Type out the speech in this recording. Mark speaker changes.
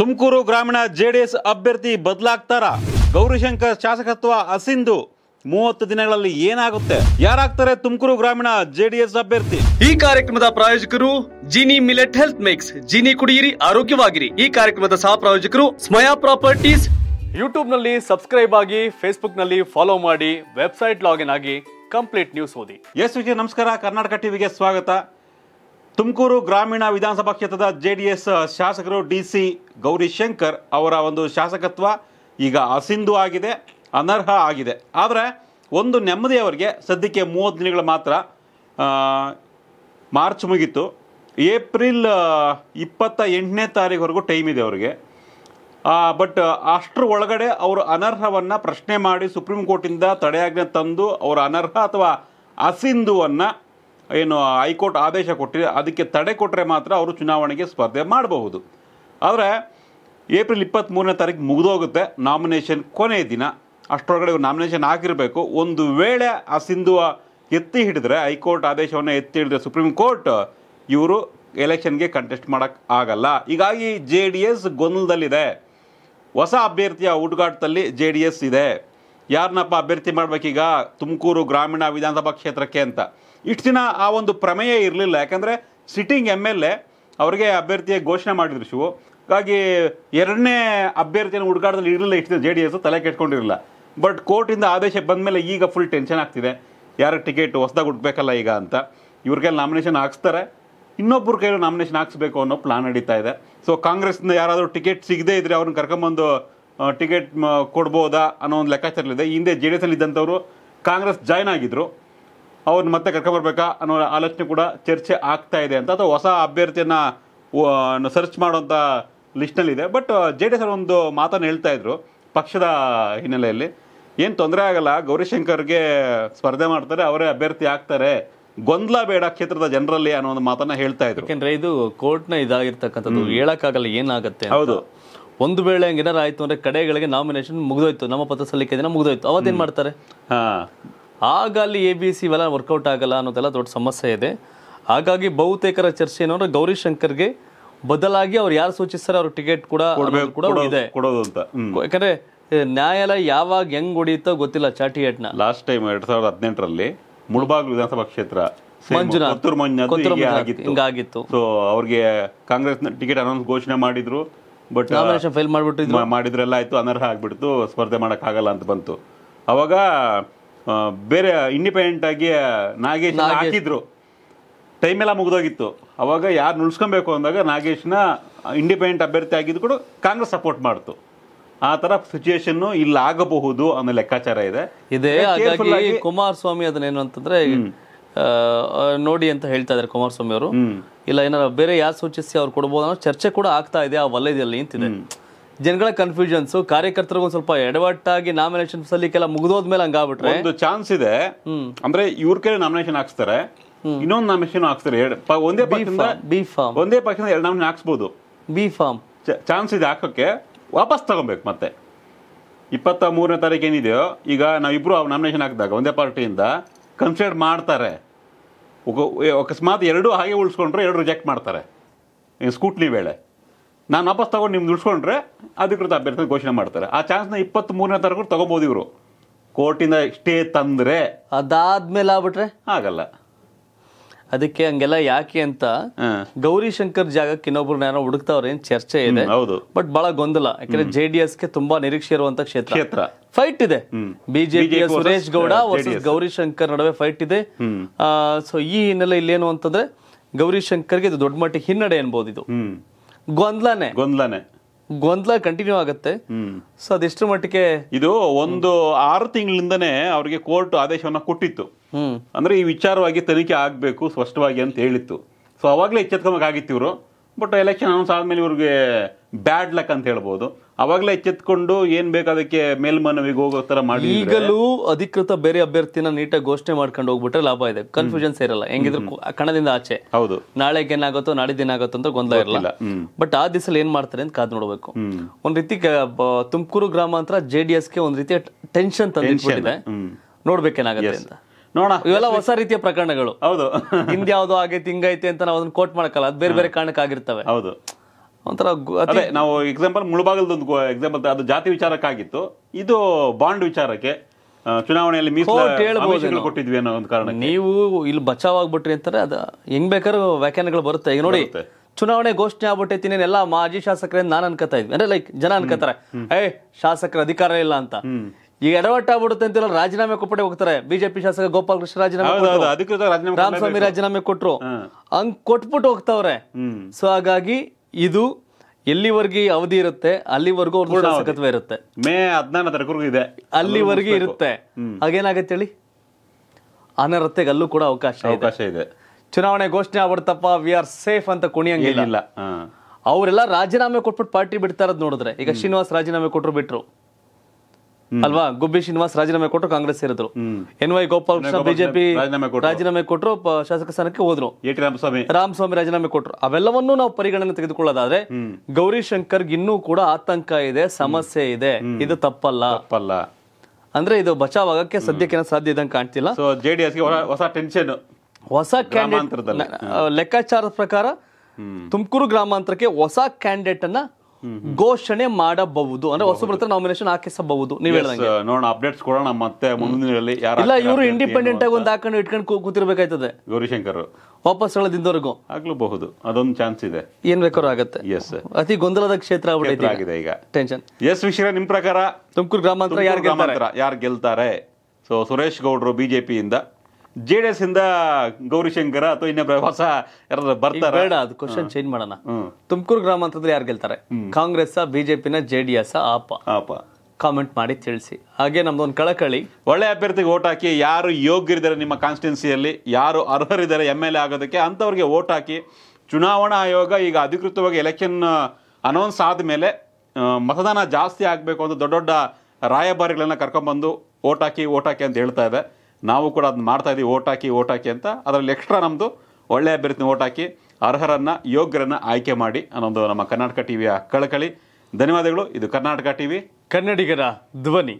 Speaker 1: ತುಮಕೂರು ಗ್ರಾಮೀಣ ಜೆಡಿಎಸ್ ಅಭ್ಯರ್ಥಿ ಬದಲಾಗ್ತಾರ ಗೌರಿಶಂಕರ್ ಶಾಸಕತ್ವ ಅಸಿಂಧು ಮೂವತ್ತು ದಿನಗಳಲ್ಲಿ ಏನಾಗುತ್ತೆ ಯಾರಾಗ್ತಾರೆ ತುಮಕೂರು ಗ್ರಾಮೀಣ ಜೆಡಿಎಸ್ ಅಭ್ಯರ್ಥಿ
Speaker 2: ಈ ಕಾರ್ಯಕ್ರಮದ ಪ್ರಾಯೋಜಕರು Jini millet health mix Jini ಕುಡಿಯಿರಿ ಆರೋಗ್ಯವಾಗಿರಿ ಈ ಕಾರ್ಯಕ್ರಮದ ಸಹ ಪ್ರಾಯೋಜಕರು ಸ್ಮಯಾ ಪ್ರಾಪರ್ಟೀಸ್ ಯೂಟ್ಯೂಬ್ ನಲ್ಲಿ ಸಬ್ಸ್ಕ್ರೈಬ್ ಆಗಿ ಫೇಸ್ಬುಕ್ ನಲ್ಲಿ ಫಾಲೋ ಮಾಡಿ ವೆಬ್ಸೈಟ್ ಲಾಗಿನ್ ಆಗಿ ಕಂಪ್ಲೀಟ್ ನ್ಯೂಸ್ ಓದಿ
Speaker 1: ಎಸ್ ವಿಜಿ ನಮಸ್ಕಾರ ಕರ್ನಾಟಕ ಟಿವಿಗೆ ಸ್ವಾಗತ ತುಮಕೂರು ಗ್ರಾಮೀಣ ವಿಧಾನಸಭಾ ಕ್ಷೇತ್ರದ ಜೆ ಡಿ ಎಸ್ ಶಾಸಕರು ಡಿ ಸಿ ಗೌರಿಶಂಕರ್ ಅವರ ಒಂದು ಶಾಸಕತ್ವ ಈಗ ಅಸಿಂಧು ಆಗಿದೆ ಅನರ್ಹ ಆಗಿದೆ ಆದರೆ ಒಂದು ನೆಮ್ಮದಿ ಅವರಿಗೆ ಸದ್ಯಕ್ಕೆ ಮೂವತ್ತು ದಿನಗಳು ಮಾತ್ರ ಮಾರ್ಚ್ ಮುಗೀತು ಏಪ್ರಿಲ್ ಇಪ್ಪತ್ತ ಎಂಟನೇ ವರೆಗೂ ಟೈಮ್ ಇದೆ ಅವರಿಗೆ ಬಟ್ ಅಷ್ಟರ ಒಳಗಡೆ ಅವರು ಅನರ್ಹವನ್ನು ಪ್ರಶ್ನೆ ಮಾಡಿ ಸುಪ್ರೀಂ ಕೋರ್ಟಿಂದ ತಡೆಯಾಜ್ಞೆ ತಂದು ಅವರ ಅನರ್ಹ ಅಥವಾ ಅಸಿಂಧುವನ್ನು ಏನು ಹೈಕೋರ್ಟ್ ಆದೇಶ ಕೊಟ್ಟಿದೆ ಅದಕ್ಕೆ ತಡೆ ಕೊಟ್ಟರೆ ಮಾತ್ರ ಅವರು ಚುನಾವಣೆಗೆ ಸ್ಪರ್ಧೆ ಮಾಡಬಹುದು ಆದರೆ ಏಪ್ರಿಲ್ ಇಪ್ಪತ್ತ್ಮೂರನೇ ತಾರೀಕು ಮುಗಿದೋಗುತ್ತೆ ನಾಮಿನೇಷನ್ ಕೊನೆಯ ದಿನ ಅಷ್ಟರೊಳಗಡೆ ಇವರು ನಾಮಿನೇಷನ್ ಹಾಕಿರಬೇಕು ಒಂದು ವೇಳೆ ಆ ಸಿಂಧುವ ಎತ್ತಿ ಹಿಡಿದ್ರೆ ಹೈಕೋರ್ಟ್ ಆದೇಶವನ್ನು ಎತ್ತಿ ಹಿಡಿದ್ರೆ ಸುಪ್ರೀಂ ಕೋರ್ಟ್ ಇವರು ಎಲೆಕ್ಷನ್ಗೆ ಕಂಟೆಸ್ಟ್ ಮಾಡೋಕ್ಕೆ ಆಗಲ್ಲ ಹೀಗಾಗಿ ಜೆ ಡಿ ಎಸ್ ಗೊಂದಲದಲ್ಲಿದೆ ಹೊಸ ಅಭ್ಯರ್ಥಿಯ ಹುಡುಗಾಟದಲ್ಲಿ ಜೆ ಡಿ ಎಸ್ ಇದೆ ಯಾರನ್ನಪ್ಪ ಅಭ್ಯರ್ಥಿ ಮಾಡಬೇಕೀಗ ತುಮಕೂರು ಗ್ರಾಮೀಣ ವಿಧಾನಸಭಾ ಕ್ಷೇತ್ರಕ್ಕೆ ಅಂತ ಇಷ್ಟು ದಿನ ಆ ಒಂದು ಪ್ರಮೇಯ ಇರಲಿಲ್ಲ ಯಾಕಂದರೆ ಸಿಟ್ಟಿಂಗ್ ಎಮ್ ಎಲ್ ಎ ಅವರಿಗೆ ಅಭ್ಯರ್ಥಿಯ ಘೋಷಣೆ ಮಾಡಿದ್ರು ಶಿವು ಹಾಗಾಗಿ ಎರಡನೇ ಅಭ್ಯರ್ಥಿಯನ್ನು ಹುಡುಗಾಡದಲ್ಲಿ ಇರಲಿಲ್ಲ ಇಷ್ಟು ಜೆ ಡಿ ಎಸ್ ತಲೆ ಕೆಟ್ಕೊಂಡಿರಲಿಲ್ಲ ಬಟ್ ಕೋರ್ಟಿಂದ ಆದೇಶ ಬಂದ ಮೇಲೆ ಈಗ ಫುಲ್ ಟೆನ್ಷನ್ ಆಗ್ತಿದೆ ಯಾರ ಟಿಕೆಟ್ ಹೊಸದಾಗಿ ಹುಡ್ಬೇಕಲ್ಲ ಈಗ ಅಂತ ಇವ್ರ ನಾಮಿನೇಷನ್ ಹಾಕ್ಸ್ತಾರೆ ಇನ್ನೊಬ್ಬರು ಕೈಯಲ್ಲಿ ನಾಮಿನೇಷನ್ ಹಾಕ್ಸ್ಬೇಕು ಅನ್ನೋ ಪ್ಲಾನ್ ನಡೀತಾ ಇದೆ ಸೊ ಕಾಂಗ್ರೆಸ್ನಿಂದ ಯಾರಾದರೂ ಟಿಕೆಟ್ ಸಿಗದೇ ಇದ್ದರೆ ಅವ್ರನ್ನ ಕರ್ಕೊಂಬಂದು ಟಿಕೆಟ್ ಕೊಡ್ಬೋದಾ ಅನ್ನೋ ಒಂದು ಲೆಕ್ಕಾಚಾರಲಿದೆ ಹಿಂದೆ ಜೆ ಡಿ ಎಸ್ ಅಲ್ಲಿ ಇದ್ದಂಥವ್ರು ಕಾಂಗ್ರೆಸ್ ಜಾಯ್ನ್ ಆಗಿದ್ರು ಅವ್ರನ್ನ ಮತ್ತೆ ಕರ್ಕೊಬರ್ಬೇಕಾ ಅನ್ನೋ ಆಲೋಚನೆ ಕೂಡ ಚರ್ಚೆ ಆಗ್ತಾ ಇದೆ ಅಂತ ಅಥವಾ ಹೊಸ ಅಭ್ಯರ್ಥಿಯನ್ನು ಸರ್ಚ್ ಮಾಡೋಂಥ ಲಿಸ್ಟ್ನಲ್ಲಿದೆ ಬಟ್ ಜೆ ಡಿ ಎಸ್ ಒಂದು ಮಾತನ್ನು ಹೇಳ್ತಾ ಇದ್ರು ಪಕ್ಷದ ಹಿನ್ನೆಲೆಯಲ್ಲಿ ಏನು ತೊಂದರೆ ಆಗಲ್ಲ ಗೌರಿಶಂಕರ್ಗೆ ಸ್ಪರ್ಧೆ ಮಾಡ್ತಾರೆ ಅವರೇ ಅಭ್ಯರ್ಥಿ ಆಗ್ತಾರೆ ಗೊಂದಲ ಬೇಡ ಕ್ಷೇತ್ರದ ಜನರಲ್ಲಿ ಅನ್ನೋ ಒಂದು ಮಾತನ್ನ ಹೇಳ್ತಾ ಇದ್ರು
Speaker 2: ಯಾಕಂದ್ರೆ ಇದು ಕೋರ್ಟ್ನ ಇದಾಗಿರ್ತಕ್ಕಂಥದ್ದು ಹೇಳಕ್ಕಾಗಲ್ಲ ಏನಾಗುತ್ತೆ ಹೌದು ಒಂದು ವೇಳೆ ಹಂಗೆ ಆಯ್ತು ಅಂದ್ರೆ ಕಡೆಗಳಿಗೆ ನಾಮಿನೇಷನ್ ಮುಗಿದೋಯ್ತು ನಮ್ಮ ಪತ್ರ ಸಲ್ಲಿಕೆ ದಿನ ಮುಗಿದೋಯ್ತು ಅವತ್ತೇನ್ ಮಾಡ್ತಾರೆ ಆಗ ಅಲ್ಲಿ ಎ ಬಿ ಸಿ ಇವೆಲ್ಲ ವರ್ಕೌಟ್ ಆಗಲ್ಲ ಅನ್ನೋದೆಲ್ಲ ದೊಡ್ಡ ಸಮಸ್ಯೆ ಇದೆ ಹಾಗಾಗಿ ಬಹುತೇಕರ ಚರ್ಚೆ ಏನಂದ್ರೆ ಗೌರಿ ಶಂಕರ್ಗೆ ಬದಲಾಗಿ ಅವ್ರು ಯಾರು ಸೂಚಿಸ್ತಾರೆ ಅವ್ರ ಟಿಕೆಟ್ ಕೂಡ ಕೂಡ ಇದೆ ಯಾಕಂದ್ರೆ ನ್ಯಾಯಾಲಯ ಯಾವಾಗ ಹೆಂಗ್ ಹೊಡೆಯುತ್ತೋ ಗೊತ್ತಿಲ್ಲ
Speaker 1: ಚಾಟಿಯೇಟ್ನ ಲಾಸ್ಟ್ ಟೈಮ್ ಎರಡ್ ಸಾವಿರದ ಹದಿನೆಂಟರಲ್ಲಿ ಮುಳಬಾಗ್ಲು ವಿಧಾನಸಭಾ ಕ್ಷೇತ್ರ ಮಂಜುನಾಥ್ ಹಿಂಗಾಗಿತ್ತು ಸೊ ಅವ್ರಿಗೆ ಕಾಂಗ್ರೆಸ್ ಟಿಕೆಟ್ ಅನೌನ್ಸ್ ಘೋಷಣೆ ಮಾಡಿದ್ರು ಬಟ್ ನಾಮಿನೇಷನ್ ಮಾಡಿಬಿಟ್ಟು ಮಾಡಿದ್ರೆಲ್ಲ ಆಯಿತು ಅನರ್ಹ ಆಗಿಬಿಡ್ತು ಸ್ಪರ್ಧೆ ಮಾಡೋಕ್ಕಾಗಲ್ಲ ಅಂತ ಬಂತು ಅವಾಗ ಬೇರೆ ಇಂಡಿಪೆಂಡೆಂಟ್ ಆಗಿ ನಾಗೇಶ್ ಹಾಕಿದ್ರು ಟೈಮ್ ಎಲ್ಲ ಮುಗಿದೋಗಿತ್ತು ಅವಾಗ ಯಾರು ನುಳ್ಸ್ಕೊಬೇಕು ಅಂದಾಗ ನಾಗೇಶ್ನ ಇಂಡಿಪೆಂಡೆಂಟ್ ಅಭ್ಯರ್ಥಿ ಆಗಿದ್ದು ಕೂಡ ಕಾಂಗ್ರೆಸ್ ಸಪೋರ್ಟ್ ಮಾಡ್ತು ಆ ತರ ಸಿಚುಯೇಷನ್ ಇಲ್ಲ ಆಗಬಹುದು ಅನ್ನೋ ಲೆಕ್ಕಾಚಾರ ಇದೆ
Speaker 2: ಕುಮಾರಸ್ವಾಮಿ ಏನು ಅಂತಂದ್ರೆ ನೋಡಿ ಅಂತ ಹೇಳ್ತಾ ಇದ್ದಾರೆ ಕುಮಾರಸ್ವಾಮಿ ಅವರು ಇಲ್ಲ ಏನಾರ ಬೇರೆ ಯಾರು ಸೂಚಿಸಿ ಅವ್ರು ಕೊಡ್ಬೋದು ಅನ್ನೋ ಚರ್ಚೆ ಕೂಡ ಆಗ್ತಾ ಇದೆ ಆ ವಲಯದಲ್ಲಿ ಅಂತಿದೆ ಜನಗಳ ಕನ್ಫ್ಯೂಷನ್ಸ್ ಕಾರ್ಯಕರ್ತರಿಗೊಂದು ಸ್ವಲ್ಪ ಎಡವಟ್ಟಾಗಿ ನಾಮಿನೇಷನ್ ಸಲ್ಲಿಕೆಲ್ಲ ಮುಗಿದೋದ್ಮೇಲೆ
Speaker 1: ಹಂಗಾಗ್ಬಿಟ್ರೆ ಒಂದು ಚಾನ್ಸ್ ಇದೆ ಅಂದ್ರೆ ಇವ್ರ ಕೈ ನಾಮಿನೇಷನ್ ಹಾಕ್ಸ್ತಾರೆ ಇನ್ನೊಂದು ನಾಮಿನೇಷನ್ ಹಾಕ್ಸ್ತಾರೆ ಒಂದೇ ಪಕ್ಷದಿಂದ ಬಿ ಫಾರ್ಮ್ ಒಂದೇ ಪಕ್ಷದಿಂದ ಎರಡು ನಾಮಿನೇಷನ್ ಹಾಕ್ಸ್ಬೋದು ಬಿ ಫಾರ್ಮ್ ಚಾನ್ಸ್ ಇದೆ ಹಾಕೋಕೆ ವಾಪಸ್ ತಗೊಬೇಕು ಮತ್ತೆ ಇಪ್ಪತ್ತ ಮೂರನೇ ತಾರೀಕು ಏನಿದೆಯೋ ಈಗ ನಾವಿಬ್ರು ನಾಮಿನೇಷನ್ ಹಾಕಿದಾಗ ಒಂದೇ ಪಾರ್ಟಿಯಿಂದ ಕನ್ಸಿಡರ್ ಮಾಡ್ತಾರೆ ಅಕಸ್ಮಾತ್ ಎರಡೂ ಹಾಗೆ ಉಳಿಸ್ಕೊಂಡ್ರೆ ಎರಡು ರಿಜೆಕ್ಟ್ ಮಾಡ್ತಾರೆ ಸ್ಕೂಟ್ಲಿ ವೇಳೆ ನಾನು ವಾಪಸ್ ತೊಗೊಂಡು ನಿಮ್ದು ಉಳಿಸ್ಕೊಂಡ್ರೆ ಅಧಿಕೃತ ಅಭ್ಯರ್ಥಿ ಘೋಷಣೆ ಮಾಡ್ತಾರೆ ಆ ಚಾನ್ಸ್ನ ಇಪ್ಪತ್ತ್ ಮೂರನೇ ತಾರೀಕು ತೊಗೊಬೋದು ಇವರು ಕೋರ್ಟಿಂದ ಸ್ಟೇ ತಂದರೆ ಅದಾದ್ಮೇಲೆ ಆಗ್ಬಿಟ್ರೆ ಆಗಲ್ಲ ಅದಕ್ಕೆ
Speaker 2: ಹಂಗೆಲ್ಲ ಯಾಕೆ ಅಂತ ಗೌರಿ ಶಂಕರ್ ಜಾಗಕ್ಕೆ ಇನ್ನೊಬ್ರು ಯಾರೋ ಹುಡುಕ್ತಾವ್ರೆ ಏನ್ ಚರ್ಚೆ ಇದೆ ಹೌದು ಬಟ್ ಬಹಳ ಗೊಂದಲ ಯಾಕಂದ್ರೆ ಜೆ ಡಿ ಎಸ್ ಗೆ ತುಂಬಾ ನಿರೀಕ್ಷೆ ಇರುವಂತ ಕ್ಷೇತ್ರ ಫೈಟ್ ಇದೆ ಬಿಜೆಪಿಯ ಸುರೇಶ್ ಗೌಡ ವರ್ಸಸ್ ಗೌರಿ ಶಂಕರ್ ನಡುವೆ ಫೈಟ್ ಇದೆ ಸೊ ಈ ಹಿನ್ನೆಲೆ ಇಲ್ಲೇನು ಅಂತಂದ್ರೆ ಗೌರಿ ಶಂಕರ್ಗೆ ಇದು ದೊಡ್ಡ ಮಟ್ಟಿಗೆ ಹಿನ್ನಡೆ ಅನ್ಬೋದು ಇದು ಗೊಂದಲನೆ ಗೊಂದಲನೆ
Speaker 1: ಗೊಂದಲ ಕಂಟಿನ್ಯೂ ಆಗುತ್ತೆ ಸೊ ಅದೆಷ್ಟು ಮಟ್ಟಿಗೆ ಇದು ಒಂದು ಆರು ತಿಂಗಳಿಂದನೇ ಅವರಿಗೆ ಕೋರ್ಟ್ ಆದೇಶವನ್ನ ಕೊಟ್ಟಿತ್ತು ಅಂದ್ರೆ ಈ ವಿಚಾರವಾಗಿ ತನಿಖೆ ಆಗಬೇಕು ಸ್ಪಷ್ಟವಾಗಿ ಅಂತ ಹೇಳಿತ್ತು ಸೊ ಅವಾಗಲೇ ಆಗಿತ್ತು ಇವರು ಬಟ್ ಎಲೆಕ್ಷನ್ ಅನೌನ್ಸ್ ಆದಮೇಲೆ ಇವ್ರಿಗೆ ಬ್ಯಾಡ್ ಲಕ್ ಅಂತ ಹೇಳ್ಬೋದು ಅವಾಗಲೇ ಎಚ್ಚೆತ್ಕೊಂಡು ಏನು ಬೇಕು ಅದಕ್ಕೆ ಮೇಲ್ಮನವಿಗೆ ಹೋಗೋ ಥರ ಮಾಡಿ ಈಗಲೂ
Speaker 2: ಅಧಿಕೃತ ಬೇರೆ ಅಭ್ಯರ್ಥಿನ ನೀಟಾಗಿ ಘೋಷಣೆ ಮಾಡ್ಕೊಂಡು ಹೋಗ್ಬಿಟ್ರೆ ಲಾಭ ಇದೆ ಕನ್ಫ್ಯೂಷನ್ಸ್ ಇರಲ್ಲ ಹೆಂಗಿದ್ರು ಕಣದಿಂದ ಆಚೆ ಹೌದು ನಾಳೆ ಏನಾಗುತ್ತೋ ದಿನ ಆಗುತ್ತೋ ಅಂತ ಗೊಂದಲ ಇರಲ್ಲ ಬಟ್ ಆ ದಿವಸ ಏನ್ ಮಾಡ್ತಾರೆ ಅಂತ ಕಾದು ನೋಡಬೇಕು ಒಂದ್ ರೀತಿ ತುಮಕೂರು ಗ್ರಾಮಾಂತರ ಜೆ ಡಿ ಎಸ್ಗೆ ಒಂದ್ ರೀತಿ ಟೆನ್ಷನ್ ತಂದಿದೆ ನೋಡ್ಬೇಕೇನಾಗುತ್ತೆ ಅಂತ ನೋಡ ಇವೆಲ್ಲ ಹೊಸ ರೀತಿಯ ಪ್ರಕರಣಗಳು ಹೌದು ಯಾವುದು ಆಗೈತೆ ಹಿಂಗೈತೆ ಅಂತ ನಾವು ಅದನ್ನ ಕೋಟ್ ಮಾಡಕಲ್ಲ ಅದು ಬೇರೆ ಬೇರೆ ಕಾರಣಕ್ಕೆ ಆಗಿರ್ತವೆ ಹೌದು
Speaker 1: ಒಂಥರ ಅದೇ ನಾವು ಎಕ್ಸಾಂಪಲ್ ಮುಳುಬಾಗಲದೊಂದು ಎಕ್ಸಾಂಪಲ್ ಅದು ಜಾತಿ ವಿಚಾರಕ್ಕಾಗಿತ್ತು ಇದು ಬಾಂಡ್ ವಿಚಾರಕ್ಕೆ ಚುನಾವಣೆಯಲ್ಲಿ ಮೀಸಲು
Speaker 2: ಕೊಟ್ಟಿದ್ವಿ ಅನ್ನೋ ಒಂದು ಕಾರಣ ನೀವು ಇಲ್ಲಿ ಬಚಾವ್ ಆಗ್ಬಿಟ್ರಿ ಅಂತಾರೆ ಅದು ಹೆಂಗ್ ಬೇಕಾದ್ರೂ ವ್ಯಾಖ್ಯಾನಗಳು ಬರುತ್ತೆ ಈಗ ನೋಡಿ ಚುನಾವಣೆ ಘೋಷಣೆ ಆಗ್ಬಿಟ್ಟೈತಿ ಎಲ್ಲಾ ಮಾಜಿ ಶಾಸಕರೇ ನಾನು ಅನ್ಕೋತಾ ಇದ್ವಿ ಅಂದ್ರೆ ಲೈಕ್ ಜನ ಅನ್ಕೋತಾರೆ ಏ ಶಾಸಕರ ಅಧಿಕಾರ ಇಲ್ಲ ಅಂತ ಈಗ ಎಡವಟ್ಟಾಗ್ಬಿಡುತ್ತೆ ಅಂತೆಲ್ಲ ರಾಜೀನಾಮೆ ಕೊಟ್ಟೆ ಹೋಗ್ತಾರೆ ಬಿಜೆಪಿ ಶಾಸಕ ಗೋಪಾಲ್ ಕೃಷ್ಣ ರಾಜೀನಾಮೆ ರಾಮಸ್ವಾಮಿ ರಾಜೀನಾಮೆ ಕೊಟ್ರು ಹಂಗ್ ಕೊಟ್ಬಿಟ್ಟು ಹೋಗ್ತಾವ್ರೆ ಸೊ ಹಾಗಾಗಿ ಇದು ಎಲ್ಲಿವರೆಗೆ ಅವಧಿ ಇರುತ್ತೆ ಅಲ್ಲಿವರೆಗೂ ಅವ್ರ ಇರುತ್ತೆ ಮೇ ಹದಿನಾರನೇ ಇದೆ ಅಲ್ಲಿವರೆಗೆ ಇರುತ್ತೆ ಹಾಗೇನಾಗತ್ತೆ ಹೇಳಿ ಅನರ್ಹತೆಗೆ ಅಲ್ಲೂ ಕೂಡ ಅವಕಾಶ ಅವಕಾಶ ಇದೆ ಚುನಾವಣೆ ಘೋಷಣೆ ಆಗ್ಬಿಡ್ತಪ್ಪ ವಿ ಆರ್ ಸೇಫ್ ಅಂತ ಕುಣಿಯಂಗಿಲ್ಲ ಅವರೆಲ್ಲ ರಾಜೀನಾಮೆ ಕೊಟ್ಬಿಟ್ಟು ಪಾರ್ಟಿ ಬಿಡ್ತಾರದ್ ನೋಡಿದ್ರೆ ಈಗ ಶ್ರೀನಿವಾಸ್ ರಾಜೀನಾಮೆ ಕೊಟ್ಟರು ಬಿಟ್ರು ಅಲ್ವಾ ಗುಬ್ಬಿ ಶ್ರೀನಿವಾಸ್ ರಾಜೀನಾಮೆ ಕೊಟ್ಟರು ಕಾಂಗ್ರೆಸ್ ಸೇರಿದ್ರು N Y Gopal Krishna BJP ರಾಜೀನಾಮೆ ಕೊಟ್ಟರು ಶಾಸಕ ಸ್ಥಾನಕ್ಕೆ ಹೋದ್ರು ರಾಮಸ್ವಾಮಿ ರಾಮಸ್ವಾಮಿ ರಾಜೀನಾಮೆ ಕೊಟ್ಟರು ಅವೆಲ್ಲವನ್ನೂ ನಾವು ಪರಿಗಣನೆ ತೆಗೆದುಕೊಳ್ಳೋದಾದ್ರೆ ಗೌರಿ ಶಂಕರ್ ಇನ್ನೂ ಕೂಡ ಆತಂಕ ಇದೆ ಸಮಸ್ಯೆ ಇದೆ ಇದು ತಪ್ಪಲ್ಲ ತಪ್ಪಲ್ಲ ಅಂದ್ರೆ ಇದು ಬಚಾವ್ ಆಗಕ್ಕೆ ಸದ್ಯಕ್ಕೆ ಸಾಧ್ಯ ಇದಂಗೆ ಕಾಣ್ತಿಲ್ಲ ಜೆಡಿಎಸ್ ಹೊಸ ಟೆನ್ಷನ್ ಹೊಸ ಕ್ಯಾಂಡಿಡೇಟ್ ಲೆಕ್ಕಾಚಾರದ ಪ್ರಕಾರ ತುಮಕೂರು ಗ್ರಾಮಾಂತರಕ್ಕೆ ಹೊಸ ಕ್ಯಾಂಡಿಡೇಟ್ ಅನ್ನ ಘೋಷಣೆ ಮಾಡಬಹುದು ಅಂದ್ರೆ ಹೊಸಬ್ರ ನಾಮಿನೇಷನ್ ಹಾಕಿಸಬಹುದು ನೀವು
Speaker 1: ನೋಡೋಣ ಅಪ್ಡೇಟ್ಸ್ ಕೊಡೋಣ ಮತ್ತೆ ಮುಂದಿನ ಇಲ್ಲ ಇವರು ಇಂಡಿಪೆಂಡೆಂಟ್ ಆಗಿ ಒಂದು
Speaker 2: ಹಾಕೊಂಡು ಇಟ್ಕೊಂಡು ಕೂತಿರ್ಬೇಕಾಯ್ತದೆ ಗೌರಿಶಂಕರ್ ವಾಪಸ್ ಹೇಳದಿಂದವರೆಗೂ ಆಗ್ಲೂಬಹುದು ಅದೊಂದು ಚಾನ್ಸ್ ಇದೆ ಏನ್ ಬೇಕಾದ್ರೂ ಆಗುತ್ತೆ ಎಸ್ ಅತಿ ಗೊಂದಲದ ಕ್ಷೇತ್ರ ಆಗಿದೆ ಈಗ ಟೆನ್ಷನ್
Speaker 1: ಎಸ್ ವಿಷಯ ನಿಮ್ ಪ್ರಕಾರ ತುಮಕೂರು ಗ್ರಾಮಾಂತರ ಯಾರು ಗ್ರಾಮಾಂತರ ಯಾರು ಗೆಲ್ತಾರೆ ಸೊ ಸುರೇಶ್ ಗೌಡ್ರು ಬಿಜೆಪಿಯಿಂದ ಜೆ ಡಿ ಎಸ್ ಇಂದ ಗೌರಿಶಂಕರ ಅಥವಾ ಇನ್ನೊಬ್ಬ ಹೊಸ ಯಾರಾದ್ರೂ ಬರ್ತಾರೆ ಬೇಡ ಅದು ಕ್ವಶನ್ ಚೇಂಜ್ ಮಾಡೋಣ ತುಮಕೂರು ಗ್ರಾಮ ಯಾರು ಗೆಲ್ತಾರೆ Congress B J D S ಆಪ ಆಪ ಕಾಮೆಂಟ್ ಮಾಡಿ ತಿಳಿಸಿ ಹಾಗೆ ನಮ್ದೊಂದು ಕಳಕಳಿ ಒಳ್ಳೆ ಅಭ್ಯರ್ಥಿಗೆ ಓಟ್ ಹಾಕಿ ಯಾರು ಯೋಗ್ಯರಿದ್ದಾರೆ ನಿಮ್ಮ ಕಾನ್ಸ್ಟಿಟ್ಯೂನ್ಸಿಯಲ್ಲಿ ಯಾರು ಅರ್ಹರಿದ್ದಾರೆ ಎಮ್ ಎಲ್ ಎ ಆಗೋದಕ್ಕೆ ಅಂಥವ್ರಿಗೆ ಓಟ್ ಹಾಕಿ ಚುನಾವಣಾ ಆಯೋಗ ಈಗ ಅಧಿಕೃತವಾಗಿ ಎಲೆಕ್ಷನ್ ಅನೌನ್ಸ್ ಮೇಲೆ ಮತದಾನ ಜಾಸ್ತಿ ಆಗಬೇಕು ಅಂತ ದೊಡ್ಡ ದೊಡ್ಡ ರಾಯಭಾರಿಗಳನ್ನ ಕರ್ಕೊಂಬಂದು ಓಟ್ ಹಾಕಿ ಓಟ್ ಹಾಕಿ ಅಂತ ಹೇಳ್ತಾ ಇದೆ ನಾವು ಕೂಡ ಅದನ್ನ ಮಾಡ್ತಾ ಇದ್ದೀವಿ ಓಟ್ ಹಾಕಿ ಓಟ್ ಹಾಕಿ ಅಂತ ಅದರಲ್ಲಿ ಎಕ್ಸ್ಟ್ರಾ ನಮ್ಮದು ಒಳ್ಳೆ ಅಭ್ಯರ್ಥಿ ಓಟ್ ಹಾಕಿ ಅರ್ಹರನ್ನು ಯೋಗ್ಯರನ್ನು ಆಯ್ಕೆ ಮಾಡಿ ಅನ್ನೋದು ನಮ್ಮ ಕರ್ನಾಟಕ ಟಿವಿಯ ಕಳಕಳಿ ಧನ್ಯವಾದಗಳು ಇದು ಕರ್ನಾಟಕ ಟಿವಿ ಕನ್ನಡಿಗರ ಧ್ವನಿ